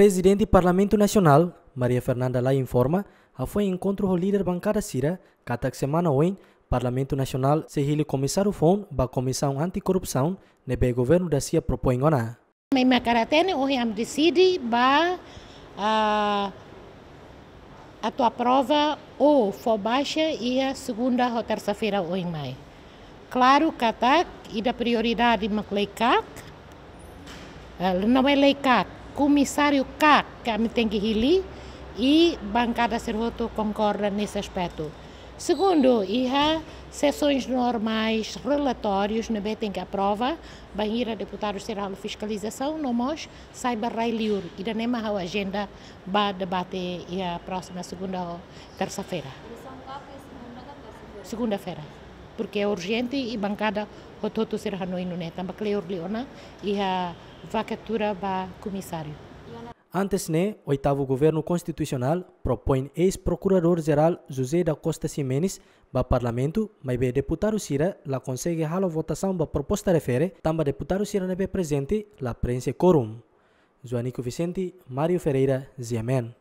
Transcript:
Presidente do Parlamento Nacional, Maria Fernanda Lai informa, a foi encontro com o líder bancada Cira, que a semana hoje, Parlamento Nacional se ele começar o da Comissão Anticorrupção, o governo da CIA propõe ona. Mas me caratene hoje am decide para a tua prova ou for baixa e a segunda ou terça-feira hoje mais. Claro que tá e da prioridade macleicak, eh, não é leicac, comissário K, que me tem que rili, e bancada Servoto concorda nesse aspecto. Segundo, há sessões normais, relatórios, na tem que aprova, bem ir a deputados geral fiscalização, não nós, saiba railiur, e da nema a agenda para debate e a próxima segunda ou terça-feira. Segunda-feira porque é urgente e bancada o todo ser hanoi no neta bacleur leona e a vacatura ba comissário. Antes né, oitavo governo constitucional propõe ex-procurador-geral José da Costa Simenes para parlamento, mas be deputado Sira la consegue halo votação ba proposta refere, tamba deputado Sira nebe presente la prensa quorum. Joanico Vicente, Mário Ferreira, Ziamen.